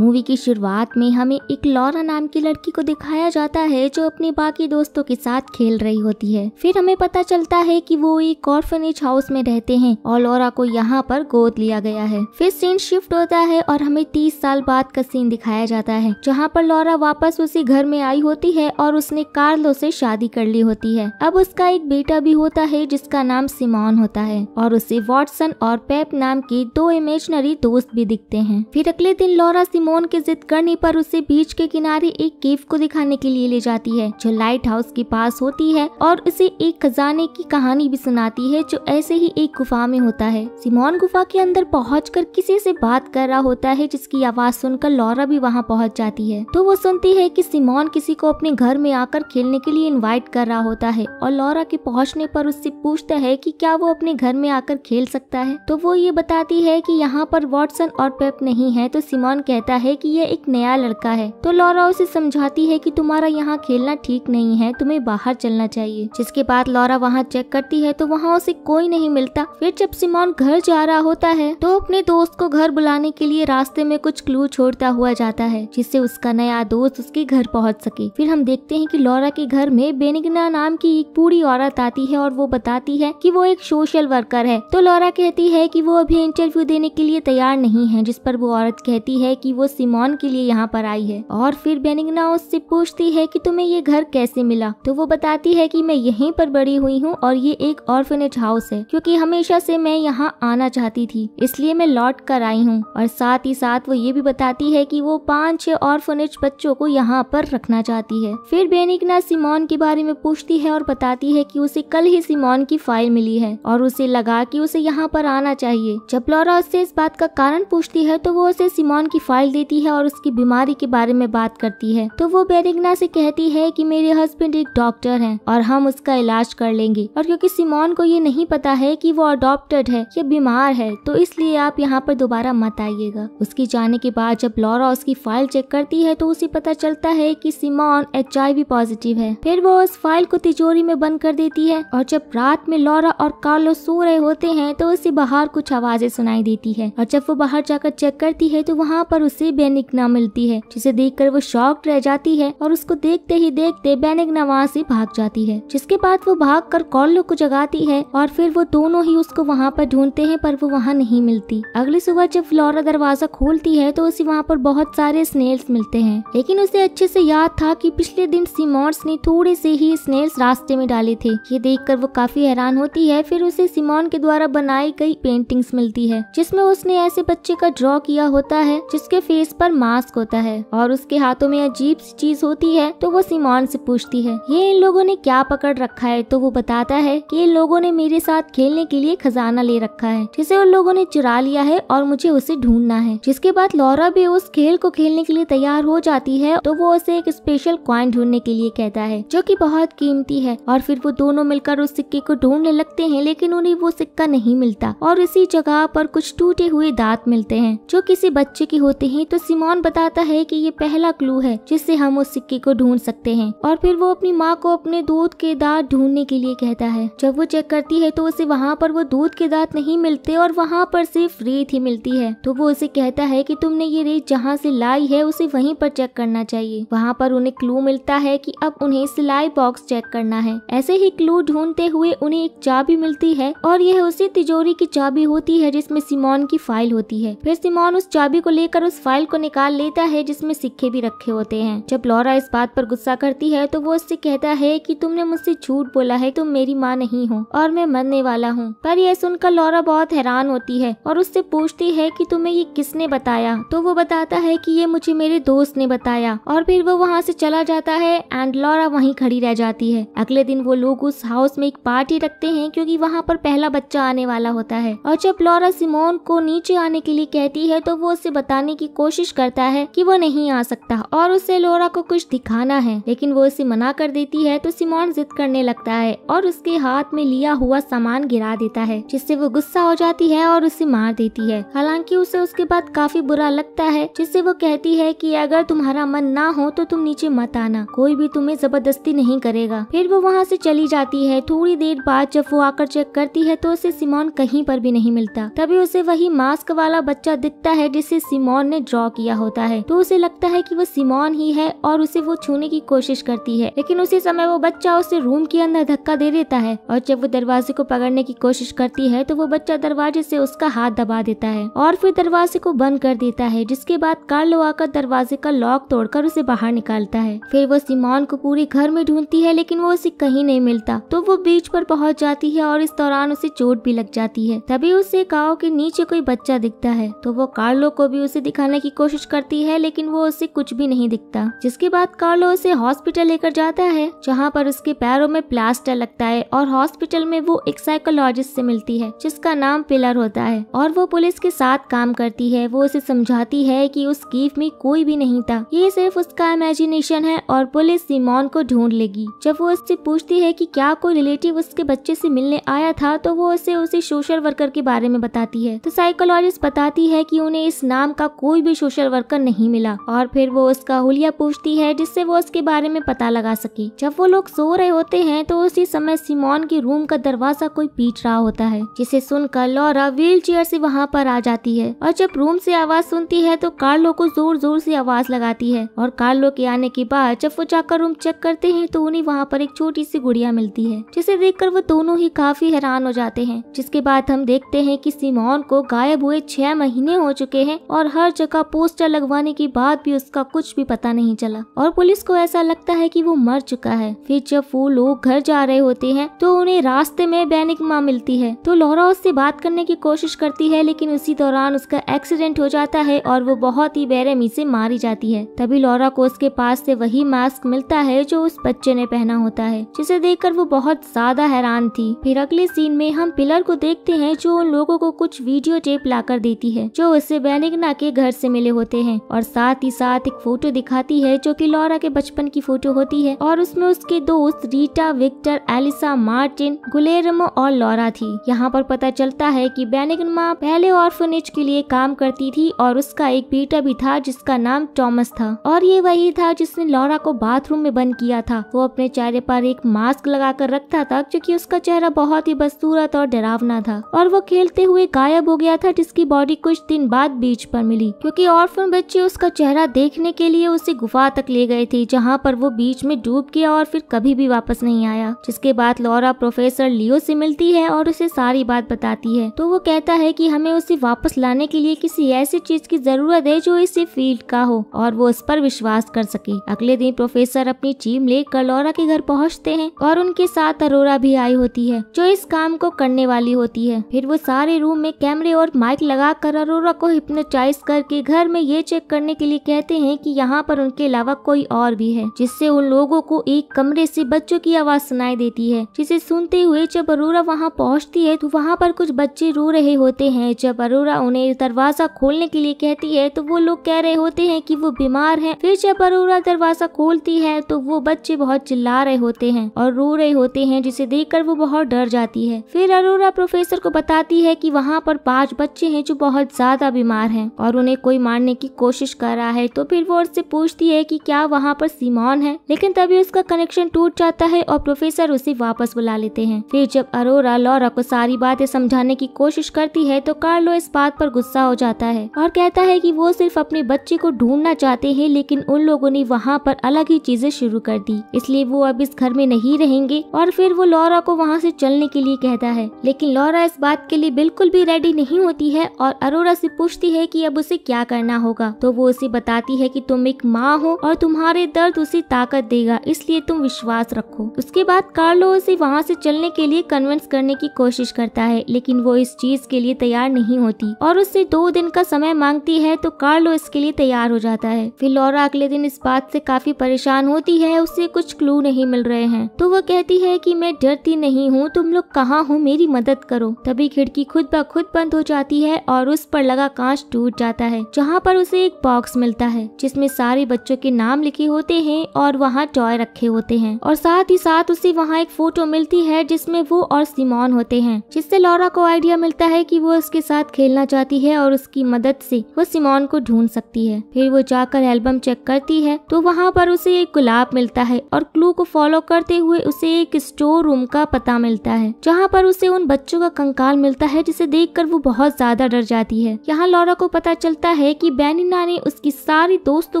movie की शुरुआत में हमें एक लॉरा नाम की लड़की को दिखाया जाता है जो अपने बाकी दोस्तों के साथ खेल रही होती है फिर हमें पता चलता है कि वो एक ऑर्फनेज हाउस में रहते हैं और लॉरा को यहाँ पर गोद लिया गया है फिर सीन शिफ्ट होता है और हमें तीस साल बाद का सीन दिखाया जाता है जहाँ पर लॉरा वापस उसी घर में आई होती है और उसने कार्लो से शादी कर ली होती है अब उसका एक बेटा भी होता है जिसका नाम सिमोन होता है और उसे वॉटसन और पेप नाम के दो इमेजनरी दोस्त भी दिखते है फिर अगले दिन लॉरा सिमोन की जिद करने पर उसे बीच के किनारे एक केव को दिखाने के लिए ले जाती है जो लाइट हाउस के पास होती है और उसे एक खजाने की कहानी भी सुनाती है जो ऐसे ही एक गुफा में होता है सिमोन गुफा के अंदर पहुँच किसी से बात कर रहा होता है जिसकी आवाज सुनकर लौरा भी वहाँ पहुँच जाती है तो वो सुनती है की कि सिमोन किसी को अपने घर में आकर खेलने के लिए इन्वाइट कर रहा होता है और लौरा के पहुँचने पर उससे पूछता है की क्या वो अपने घर में आकर खेल सकता है तो वो ये बताती है की यहाँ पर वॉटसन और पेप नहीं है तो सिमोन कहता कहता है कि यह एक नया लड़का है तो लौरा उसे समझाती है कि तुम्हारा यहाँ खेलना ठीक नहीं है तुम्हें बाहर चलना चाहिए जिसके बाद लौरा वहाँ चेक करती है तो वहाँ उसे कोई नहीं मिलता फिर जब सिमोन घर जा रहा होता है तो अपने दोस्त को घर बुलाने के लिए रास्ते में कुछ क्लू छोड़ता हुआ जाता है जिससे उसका नया दोस्त उसके घर पहुँच सके फिर हम देखते है की लौरा के घर में बेनिगना नाम की एक बूढ़ी औरत आती है और वो बताती है की वो एक सोशल वर्कर है तो लौरा कहती है की वो अभी इंटरव्यू देने के लिए तैयार नहीं है जिस पर वो औरत कहती है की वो वो सिमोन के लिए यहाँ पर आई है और फिर बेनिग्ना उससे पूछती है कि तुम्हें ये घर कैसे मिला तो वो बताती है कि मैं यहीं पर बड़ी हुई हूँ और ये एक ऑर्फेनेज हाउस है क्योंकि हमेशा से मैं यहाँ आना चाहती थी इसलिए मैं लौट कर आई हूँ और साथ ही साथ वो ये भी बताती है कि वो पाँच छह ऑर्फेनेज बच्चों को यहाँ पर रखना चाहती है फिर बेनिग्ना सिमोन के बारे में पूछती है और बताती है कि उसे कल ही सिमोन की फाइल मिली है और उसे लगा कि उसे यहाँ पर आना चाहिए जब लोरा उससे इस बात का कारण पूछती है तो वो उसे सिमोन की फाइल देती है और उसकी बीमारी के बारे में बात करती है तो वो बेरिग्ना से कहती है कि मेरे हस्बैंड एक डॉक्टर हैं और हम उसका इलाज कर लेंगे और क्योंकि सिमोन को ये नहीं पता है कि वो अडॉप्टेड है या बीमार है तो इसलिए आप यहाँ पर दोबारा मत आइएगा उसके जाने के बाद जब लॉरा उसकी फाइल चेक करती है तो उसे पता चलता है की सिमोन एच पॉजिटिव है फिर वो उस फाइल को तिजोरी में बंद कर देती है और जब रात में लॉरा और कार्लो सो रहे होते हैं तो उसे बाहर कुछ आवाजें सुनाई देती है और जब वो बाहर जाकर चेक करती है तो वहाँ पर उसे उसे बेनिकना मिलती है जिसे देखकर वो शॉक रह जाती है और उसको देखते ही देखते बेनिकना वहाँ से भाग जाती है जिसके बाद वो भाग कर कॉलो को जगाती है और फिर वो दोनों ही उसको वहाँ पर ढूंढते हैं पर वो वहाँ नहीं मिलती अगली सुबह जब फ्लोरा दरवाजा खोलती है तो उसे वहाँ पर बहुत सारे स्नेल्स मिलते हैं लेकिन उसे अच्छे से याद था कि पिछले दिन सिमोन्स ने थोड़े से ही स्नेल्स रास्ते में डाले थे ये देख वो काफी हैरान होती है फिर उसे सिमोन के द्वारा बनाई गई पेंटिंग्स मिलती है जिसमे उसने ऐसे बच्चे का ड्रॉ किया होता है जिसके फेस पर मास्क होता है और उसके हाथों में अजीब सी चीज होती है तो वो सिमोन से पूछती है ये इन लोगों ने क्या पकड़ रखा है तो वो बताता है कि इन लोगों ने मेरे साथ खेलने के लिए खजाना ले रखा है जिसे उन लोगों ने चुरा लिया है और मुझे उसे ढूंढना है जिसके बाद लौरा भी उस खेल को खेलने के लिए तैयार हो जाती है तो वो उसे एक स्पेशल क्वाइन ढूंढने के लिए कहता है जो की बहुत कीमती है और फिर वो दोनों मिलकर उस सिक्के को ढूंढने लगते है लेकिन उन्हें वो सिक्का नहीं मिलता और इसी जगह पर कुछ टूटे हुए दांत मिलते हैं जो किसी बच्चे के होते हैं हैं तो सिमोन बताता है कि ये पहला क्लू है जिससे हम उस सिक्के को ढूंढ सकते हैं और फिर वो अपनी माँ को अपने दूध के दांत ढूंढने के लिए कहता है जब वो चेक करती है तो उसे वहाँ पर वो दूध के दांत नहीं मिलते और वहाँ पर सिर्फ रेत ही मिलती है तो वो उसे कहता है की तुमने ये रेत जहाँ से लाई है उसे वही पर चेक करना चाहिए वहाँ पर उन्हें क्लू मिलता है की अब उन्हें सिलाई बॉक्स चेक करना है ऐसे ही क्लू ढूंढते हुए उन्हें एक चाबी मिलती है और यह उसी तिजोरी की चाबी होती है जिसमें सिमोन की फाइल होती है फिर सिमोन उस चाबी को लेकर उस फाइल फाइल को निकाल लेता है जिसमें सिक्के भी रखे होते हैं जब लॉरा इस बात पर गुस्सा करती है तो वो उससे कहता है कि तुमने मुझसे झूठ बोला है तुम मेरी माँ नहीं हो और मैं मरने वाला हूँ पर यह सुनकर लॉरा बहुत हैरान होती है और उससे पूछती है कि तुम्हें ये किसने बताया तो वो बताता है कि ये मुझे मेरे दोस्त ने बताया और फिर वो वहाँ से चला जाता है एंड लॉरा वहीं खड़ी रह जाती है अगले दिन वो लोग उस हाउस में एक पार्टी रखते हैं क्योंकि वहाँ पर पहला बच्चा आने वाला होता है और जब लॉरा सिमोन को नीचे आने के लिए कहती है तो वो उसे बताने की कोशिश करता है कि वो नहीं आ सकता और उसे लोरा को कुछ दिखाना है लेकिन वो उसे मना कर देती है तो सिमोन जिद करने लगता है और उसके हाथ में लिया हुआ सामान गिरा देता है जिससे वो गुस्सा हो जाती है और उसे मार देती है हालांकि उसे उसके बाद काफी बुरा लगता है जिससे वो कहती है की अगर तुम्हारा मन ना हो तो तुम नीचे मत आना कोई भी तुम्हें जबरदस्ती नहीं करेगा फिर वो वहाँ से चली जाती है थोड़ी देर बाद जब वो आकर चेक करती है तो उसे सिमोन कहीं पर भी नहीं मिलता तभी उसे वही मास्क वाला बच्चा दिखता है जिसे सिमोन ने ड्रॉ किया होता है तो उसे लगता है कि वो सिमोन ही है और उसे वो छूने की कोशिश करती है लेकिन उसी समय वो बच्चा उसे रूम के अंदर धक्का दे देता है और जब वो दरवाजे को पकड़ने की कोशिश करती है तो वो बच्चा दरवाजे से उसका हाथ दबा देता है और फिर दरवाजे को बंद कर देता है जिसके बाद कार्लो आकर दरवाजे का लॉक तोड़कर उसे बाहर निकालता है फिर वो सिमोन को पूरे घर में ढूंढती है लेकिन वो उसे कहीं नहीं मिलता तो वो बीच पर पहुंच जाती है और इस दौरान उसे चोट भी लग जाती है तभी उसे गाँव के नीचे कोई बच्चा दिखता है तो वो कार्लो को भी उसे दिखाने करने की कोशिश करती है लेकिन वो उसे कुछ भी नहीं दिखता जिसके बाद कार्लो उसे हॉस्पिटल लेकर जाता है जहाँ पर उसके पैरों में प्लास्टर लगता है और हॉस्पिटल में वो एक साइकोलॉजिस्ट से मिलती है जिसका नाम पिलर होता है और वो पुलिस के साथ काम करती है वो उसे समझाती है कि उस कीफ में कोई भी नहीं था ये सिर्फ उसका इमेजिनेशन है और पुलिस सिमोन को ढूंढ लेगी जब वो उससे पूछती है कि क्या कोई रिलेटिव उसके बच्चे से मिलने आया था तो वो उसे उसे सोशल वर्कर के बारे में बताती है तो साइकोलॉजिस्ट बताती है कि उन्हें इस नाम का कोई कोई भी सोशल वर्कर नहीं मिला और फिर वो उसका हुलिया पूछती है जिससे वो उसके बारे में पता लगा सके जब वो लोग सो रहे होते हैं तो उसी समय सिमोन के रूम का दरवाजा कोई पीट रहा होता है जिसे सुनकर लौरा व्हील चेयर से वहाँ पर आ जाती है और जब रूम से आवाज सुनती है तो कार्लो को जोर जोर से आवाज लगाती है और कार्लो के आने के बाद जब वो जाकर रूम चेक करते हैं तो उन्हें वहाँ पर एक छोटी सी गुड़िया मिलती है जिसे देखकर वो दोनों ही काफी हैरान हो जाते हैं जिसके बाद हम देखते हैं कि सिमोन को गायब हुए छह महीने हो चुके हैं और हर जगह का पोस्टर लगवाने के बाद भी उसका कुछ भी पता नहीं चला और पुलिस को ऐसा लगता है कि वो मर चुका है फिर जब वो लोग घर जा रहे होते हैं तो उन्हें रास्ते में बैनिक माँ मिलती है तो लोहरा उससे बात करने की कोशिश करती है लेकिन उसी दौरान उसका एक्सीडेंट हो जाता है और वो बहुत ही बेरहमी से मारी जाती है तभी लोरा को उसके पास से वही मास्क मिलता है जो उस बच्चे ने पहना होता है जिसे देखकर वो बहुत ज्यादा हैरान थी फिर अगले सीन में हम पिलर को देखते हैं जो उन लोगों को कुछ वीडियो टेप लाकर देती है जो उसे बैनिकना के घर से मिले होते हैं और साथ ही साथ एक फोटो दिखाती है जो की लॉरा के बचपन की फोटो होती है और उसमें उसके दोस्त Rita Victor Elisa Martin Guillermo और लॉरा थी यहाँ पर पता चलता है की बैनिगन माँ पहले ऑर्फनेज के लिए काम करती थी और उसका एक बेटा भी था जिसका नाम टॉमस था और ये वही था जिसने लॉरा को बाथरूम में बंद किया था वो अपने चेहरे पर एक मास्क लगाकर रखता था क्योंकि उसका चेहरा बहुत ही बदसूरत और डरावना था और वो खेलते हुए गायब हो गया था जिसकी बॉडी कुछ दिन बाद बीच पर मिली क्योंकि ऑर्फन बच्चे उसका चेहरा देखने के लिए उसे गुफा तक ले गए थे जहाँ पर वो बीच में डूब गया और फिर कभी भी वापस नहीं आया जिसके बाद लॉरा प्रोफेसर लियो से मिलती है और उसे सारी बात बताती है तो वो कहता है कि हमें उसे वापस लाने के लिए किसी ऐसी चीज की जरूरत है जो इसी फील्ड का हो और वो इस पर विश्वास कर सके अगले दिन प्रोफेसर अपनी टीम लेकर लॉरा के घर पहुँचते है और उनके साथ अरोरा भी आई होती है जो इस काम को करने वाली होती है फिर वो सारे रूम में कैमरे और माइक लगा कर अरोरा को हिप्नोटाइज करके घर में ये चेक करने के लिए कहते हैं कि यहाँ पर उनके अलावा कोई और भी है जिससे उन लोगों को एक कमरे से बच्चों की आवाज सुनाई देती है जिसे सुनते हुए जब अरोरा वहाँ पहुँचती है तो वहाँ पर कुछ बच्चे रो रहे होते हैं जब अरोरा उन्हें दरवाजा खोलने के लिए कहती है तो वो लोग कह रहे होते हैं की वो बीमार है फिर जब अरोरा दरवाजा खोलती है तो वो बच्चे बहुत चिल्ला रहे होते हैं और रो रहे होते हैं जिसे देख वो बहुत डर जाती है फिर अरोरा प्रोफेसर को बताती है की वहाँ पर पाँच बच्चे है जो बहुत ज्यादा बीमार है और उन्हें कोई मारने की कोशिश कर रहा है तो फिर वो उससे पूछती है कि क्या वहाँ पर सीमोन है लेकिन तभी उसका कनेक्शन टूट जाता है और प्रोफेसर उसे वापस बुला लेते हैं फिर जब अरोरा लोरा को सारी बातें समझाने की कोशिश करती है तो कार्लो इस बात पर गुस्सा हो जाता है और कहता है की वो सिर्फ अपने बच्चे को ढूंढना चाहते है लेकिन उन लोगों ने वहाँ पर अलग ही चीजें शुरू कर दी इसलिए वो अब इस घर में नहीं रहेंगे और फिर वो लोरा को वहाँ ऐसी चलने के लिए कहता है लेकिन लोरा इस बात के लिए बिल्कुल भी रेडी नहीं होती है और अरोरा से पूछती है कि अब उसे क्या क्या करना होगा तो वो उसे बताती है कि तुम एक माँ हो और तुम्हारे दर्द उसे ताकत देगा इसलिए तुम विश्वास रखो उसके बाद कार्लो उसे वहाँ से चलने के लिए कन्विंस करने की कोशिश करता है लेकिन वो इस चीज के लिए तैयार नहीं होती और उससे दो दिन का समय मांगती है तो कार्लो इसके लिए तैयार हो जाता है फिर लौरा अगले दिन इस बात से काफी परेशान होती है उसे कुछ क्लू नहीं मिल रहे हैं तो वो कहती है कि मैं डरती नहीं हूँ तुम लोग कहाँ हो मेरी मदद करो तभी खिड़की खुद ब खुद बंद हो जाती है और उस पर लगा कांच टूट जाता है है जहाँ पर उसे एक बॉक्स मिलता है जिसमे सारे बच्चों के नाम लिखे होते हैं और वहाँ टॉय रखे होते हैं और साथ ही साथ उसे वहाँ एक फोटो मिलती है जिसमे वो और सिमोन होते हैं जिससे लॉरा को आइडिया मिलता है की वो उसके साथ खेलना चाहती है और उसकी मदद से वो सिमोन को ढूंढ सकती है फिर वो जाकर एल्बम चेक करती है तो वहाँ पर उसे एक गुलाब मिलता है और क्लू को फॉलो करते हुए उसे एक स्टोर रूम का पता मिलता है जहाँ पर उसे उन बच्चों का कंकाल मिलता है जिसे देखकर वो बहुत ज्यादा डर जाती है यहाँ लॉरा को पता चलता है कि बैनिना ने उसकी सारी दोस्तों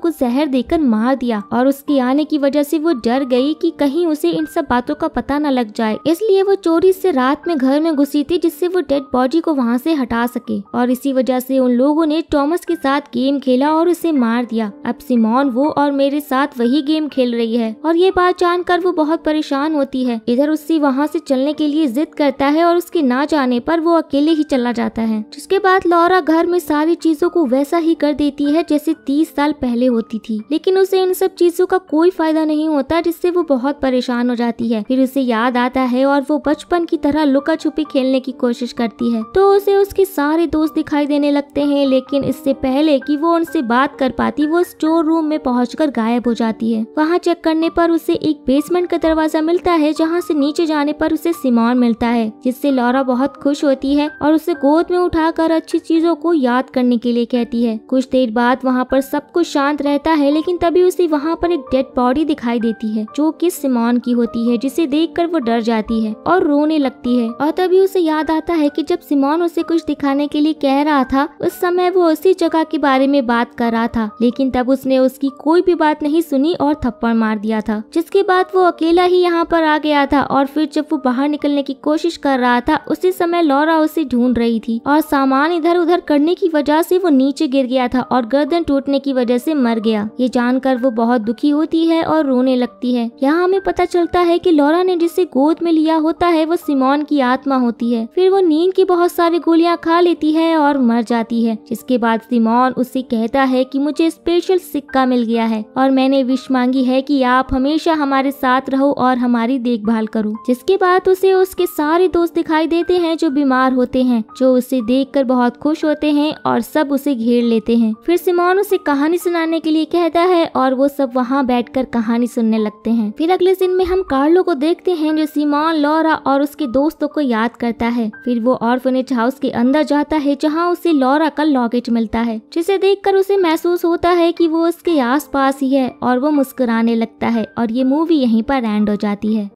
को जहर देकर मार दिया और उसके आने की वजह से वो डर गई कि कहीं उसे इन सब बातों का पता न लग जाए इसलिए वो चोरी से रात में घर में घुसी थी जिससे वो डेड बॉडी को वहाँ से हटा सके और इसी वजह से उन लोगों ने टॉमस के साथ गेम खेला और उसे मार दिया अब सिमोन वो और मेरे साथ वही गेम खेल रही है और ये बात जानकर वो बहुत परेशान होती है इधर उससे वहाँ से चलने के लिए जिद करता है और उसके ना जाने पर वो अकेले ही चला जाता है जिसके बाद लौरा घर में सारी चीजों को वैसा ही कर देती है जैसे तीस साल पहले होती थी लेकिन उसे इन सब चीजों का कोई फायदा नहीं होता जिससे वो बहुत परेशान हो जाती है फिर उसे याद आता है और वो बचपन की तरह लुका छुपी खेलने की कोशिश करती है तो उसे उसके सारे दोस्त दिखाई देने लगते है लेकिन इससे पहले की वो उनसे बात कर पाती वो स्टोर रूम में पहुँच गायब हो जाती है वहाँ चेक करने आरोप उसे एक बेसमेंट का दरवाजा मिलता है जहाँ से नीचे जाने पर उसे सिमान मिलता है जिससे लौरा बहुत खुश होती है और उसे गोद में उठाकर अच्छी चीजों को याद करने के लिए कहती रहती है कुछ देर बाद वहाँ पर सब कुछ शांत रहता है लेकिन तभी उसे वहाँ पर एक डेड बॉडी दिखाई देती है जो कि सिमोन की होती है जिसे देखकर वो डर जाती है और रोने लगती है और तभी उसे याद आता है कि जब सिमोन उसे कुछ दिखाने के लिए कह रहा था उस समय वो उसी जगह के बारे में बात कर रहा था लेकिन तब उसने उसकी कोई भी बात नहीं सुनी और थप्पड़ मार दिया था जिसके बाद वो अकेला ही यहाँ पर आ गया था और फिर जब वो बाहर निकलने की कोशिश कर रहा था उसी समय लौरा उसे ढूंढ रही थी और सामान इधर उधर करने की वजह से वो नीचे नीचे गिर गया था और गर्दन टूटने की वजह से मर गया ये जानकर वो बहुत दुखी होती है और रोने लगती है यहाँ हमें पता चलता है कि लॉरा ने जिसे गोद में लिया होता है वो सिमोन की आत्मा होती है फिर वो नींद की बहुत सारी गोलियाँ खा लेती है और मर जाती है जिसके बाद सिमोन उसे कहता है की मुझे स्पेशल सिक्का मिल गया है और मैंने विश मांगी है की आप हमेशा हमारे साथ रहो और हमारी देखभाल करो जिसके बाद उसे उसके सारे दोस्त दिखाई देते हैं जो बीमार होते हैं जो उसे देखकर बहुत खुश होते हैं और सब उसे घेर घेर लेते हैं फिर सिमोन उसे कहानी सुनाने के लिए कहता है और वो सब वहाँ बैठ कहानी सुनने लगते है फिर अगले दिन में हम कार्लो को देखते हैं जो सिमोन लोरा और उसके दोस्तों को याद करता है फिर वो ऑर्फनेज हाउस के अंदर जाता है जहाँ उसे लोरा का लॉकेट मिलता है जिसे देखकर उसे महसूस होता है कि वो उसके आसपास ही है और वो मुस्कुराने लगता है और ये मूवी यहीं पर एंड हो जाती है